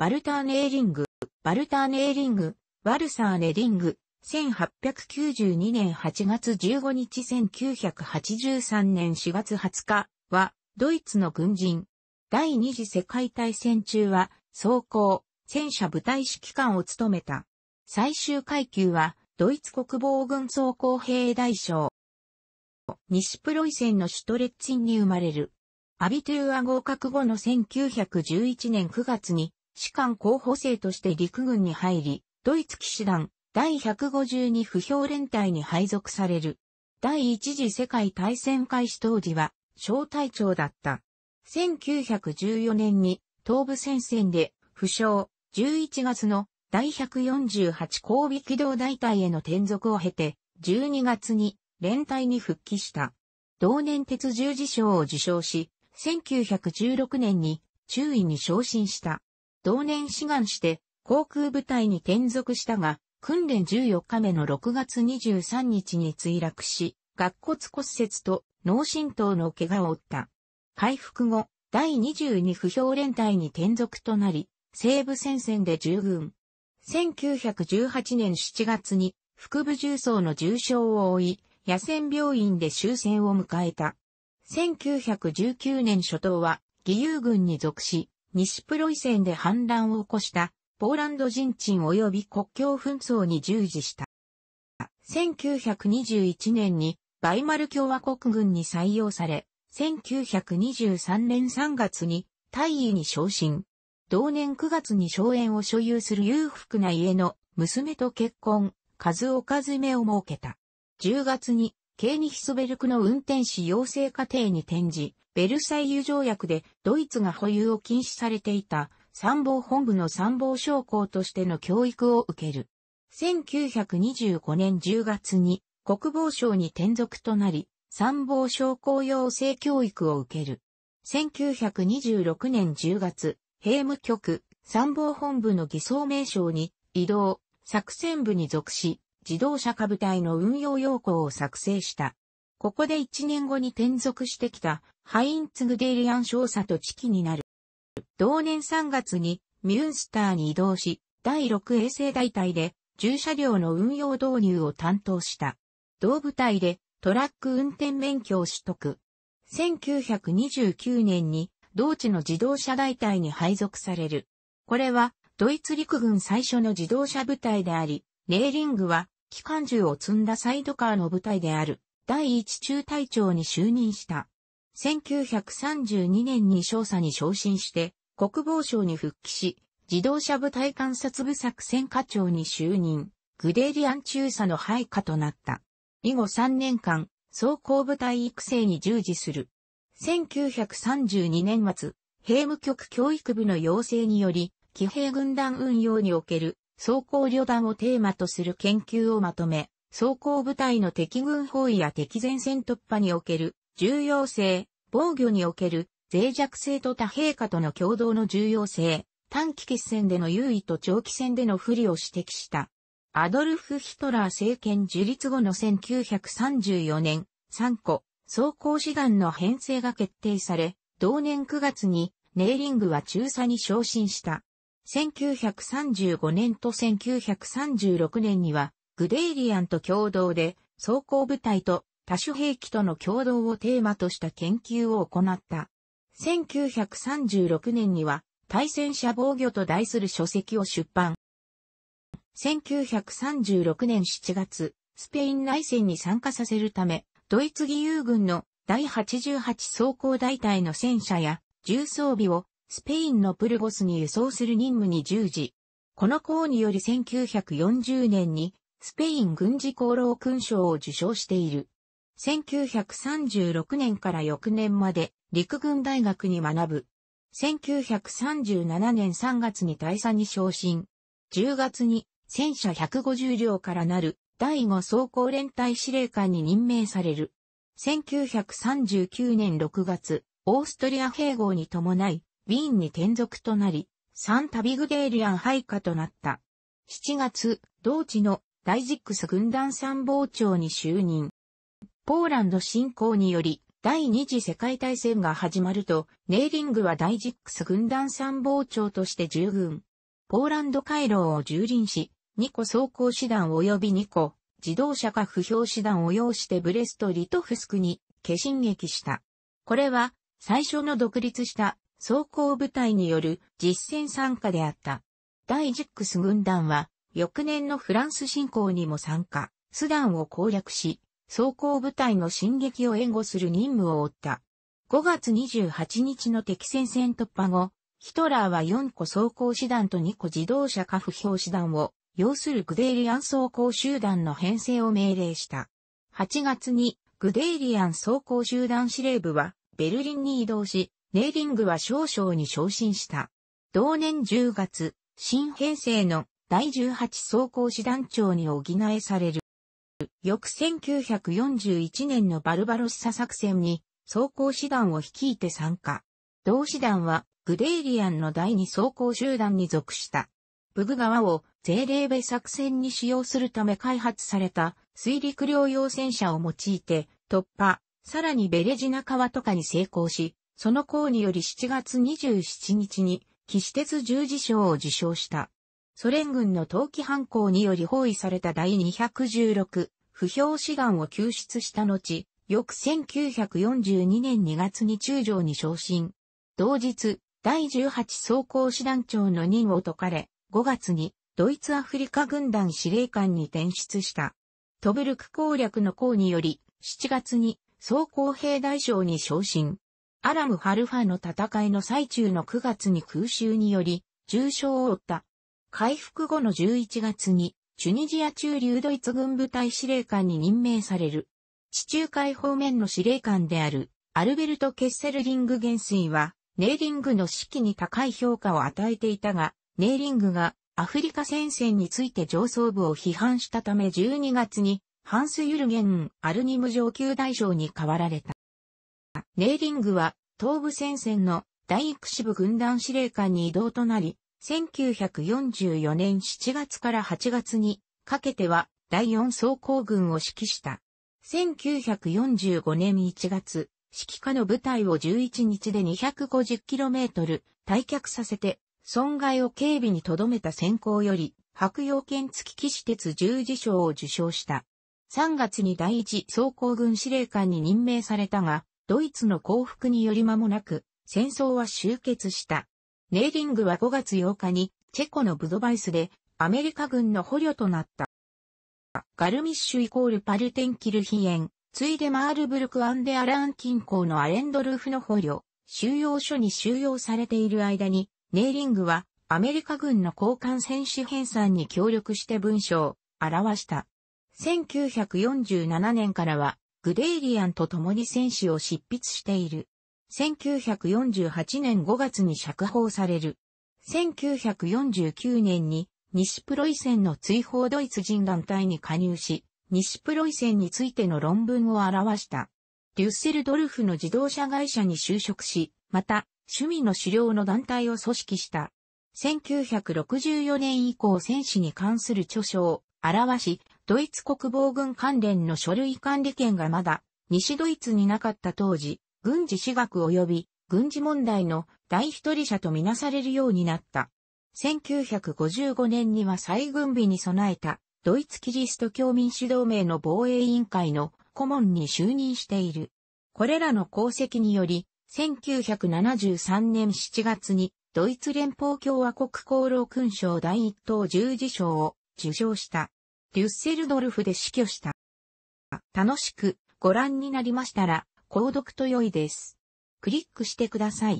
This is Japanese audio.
バルターネーリング、バルターネーリング、ワルサーネリング、1892年8月15日1983年4月20日は、ドイツの軍人。第二次世界大戦中は、装甲、戦車部隊指揮官を務めた。最終階級は、ドイツ国防軍装甲兵大将。西プロイセンのシュトレッツィンに生まれる。アビトゥーア合格後の1911年9月に士官候補生として陸軍に入り、ドイツ騎士団第152不評連隊に配属される。第一次世界大戦開始当時は小隊長だった。1914年に東部戦線で負傷11月の第148交尾機動大隊への転属を経て12月に連隊に復帰した。同年鉄十字賞を受賞し、1916年に中尉に昇進した。同年志願して航空部隊に転属したが、訓練14日目の6月23日に墜落し、顎骨骨折と脳震盪の怪我を負った。回復後、第22不評連隊に転属となり、西部戦線で従軍。1918年7月に腹部重曹の重傷を負い、野戦病院で終戦を迎えた。1919年初頭は義勇軍に属し、西プロイセンで反乱を起こしたポーランド人鎮及び国境紛争に従事した。1921年にバイマル共和国軍に採用され、1923年3月に大尉に昇進。同年9月に荘園を所有する裕福な家の娘と結婚、数岡詰めを設けた。10月にケーニヒスベルクの運転士養成課程に転じ、ベルサイユ条約でドイツが保有を禁止されていた参謀本部の参謀将校としての教育を受ける。1925年10月に国防省に転属となり、参謀将校養成教育を受ける。1926年10月、兵務局参謀本部の偽装名称に移動、作戦部に属し、自動車化部隊の運用要項を作成した。ここで1年後に転属してきたハインツグデイリアン少佐と知己になる。同年3月にミュンスターに移動し、第6衛星大隊で重車両の運用導入を担当した。同部隊でトラック運転免許を取得。1929年に同地の自動車大隊に配属される。これはドイツ陸軍最初の自動車部隊であり、ネーリングは機関銃を積んだサイドカーの部隊である第一中隊長に就任した。1932年に少佐に昇進して国防省に復帰し、自動車部隊観察部作戦課長に就任、グデーリアン中佐の配下となった。以後3年間、装甲部隊育成に従事する。1932年末、兵務局教育部の要請により、騎兵軍団運用における装甲旅団をテーマとする研究をまとめ、装甲部隊の敵軍包囲や敵前線突破における重要性、防御における脆弱性と他陛下との共同の重要性、短期決戦での優位と長期戦での不利を指摘した。アドルフ・ヒトラー政権樹立後の1934年、3個、装甲志団の編成が決定され、同年9月に、ネーリングは中佐に昇進した。1935年と1936年には、グデイリアンと共同で、装甲部隊と多種兵器との共同をテーマとした研究を行った。1936年には、対戦車防御と題する書籍を出版。1936年7月、スペイン内戦に参加させるため、ドイツ義勇軍の第88装甲大隊の戦車や重装備をスペインのプルゴスに輸送する任務に従事。この功により1940年にスペイン軍事功労勲章を受章している。1936年から翌年まで陸軍大学に学ぶ。1937年3月に大佐に昇進。10月に戦車150両からなる第5装甲連隊司令官に任命される。1939年6月、オーストリア併合に伴い、ウィーンに転属となり、サンタビグデーリアン配下となった。7月、同地のダイジックス軍団参謀長に就任。ポーランド侵攻により、第二次世界大戦が始まると、ネーリングはダイジックス軍団参謀長として従軍。ポーランド回廊を蹂躙し、2個装甲師団及び2個、自動車化不評師団を要してブレスト・リトフスクに、化進撃した。これは、最初の独立した装甲部隊による実戦参加であった。第10軍団は、翌年のフランス侵攻にも参加、スダンを攻略し、装甲部隊の進撃を援護する任務を負った。5月28日の敵戦線突破後、ヒトラーは4個装甲師団と2個自動車下不評師団を、要するグデーリアン装甲集団の編成を命令した。8月に、グデーリアン装甲集団司令部は、ベルリンに移動し、ネーリングは少々に昇進した。同年10月、新編成の第18装甲師団長に補えされる。翌1941年のバルバロッサ作戦に装甲師団を率いて参加。同師団はグデーリアンの第2装甲集団に属した。ブグ川をゼレーベ作戦に使用するため開発された水陸両用戦車を用いて突破、さらにベレジナ川とかに成功し、その功により7月27日に、騎士鉄十字章を受章した。ソ連軍の冬季犯行により包囲された第216、不評志願を救出した後、翌1942年2月に中将に昇進。同日、第18装甲師団長の任を解かれ、5月にドイツアフリカ軍団司令官に転出した。トブルク攻略の功により、7月に総甲兵大将に昇進。アラム・ハルファの戦いの最中の9月に空襲により、重傷を負った。回復後の11月に、チュニジア駐留ドイツ軍部隊司令官に任命される。地中海方面の司令官である、アルベルト・ケッセルリング元帥は、ネーリングの指揮に高い評価を与えていたが、ネーリングがアフリカ戦線について上層部を批判したため12月に、ハンス・ユルゲン・アルニム上級大将に代わられた。ネーリングは東部戦線の第育支部軍団司令官に異動となり、1944年7月から8月にかけては第4装甲軍を指揮した。1945年1月、指揮下の部隊を11日で 250km 退却させて、損害を警備に留めた先行より、白洋剣付き騎士鉄十字章を受賞した。3月に第一総甲軍司令官に任命されたが、ドイツの降伏により間もなく、戦争は終結した。ネーリングは5月8日に、チェコのブドバイスで、アメリカ軍の捕虜となった。ガルミッシュイコールパルテンキルヒエン、ついでマールブルク・アンデ・アラン近郊のアレンドルーフの捕虜、収容所に収容されている間に、ネーリングはアメリカ軍の交換戦士編纂に協力して文章を表した。1947年からはグレイリアンと共に戦士を執筆している。1948年5月に釈放される。1949年に西プロイセンの追放ドイツ人団体に加入し、西プロイセンについての論文を表した。デュッセルドルフの自動車会社に就職し、また、趣味の狩猟の団体を組織した。1964年以降戦士に関する著書を表し、ドイツ国防軍関連の書類管理権がまだ西ドイツになかった当時、軍事史学及び軍事問題の第一人者とみなされるようになった。1955年には再軍備に備えたドイツキリスト教民主同盟の防衛委員会の顧問に就任している。これらの功績により、1973年7月にドイツ連邦共和国功労勲章第一等十字章を受章した。デュッセルドルフで死去した。楽しくご覧になりましたら、購読と良いです。クリックしてください。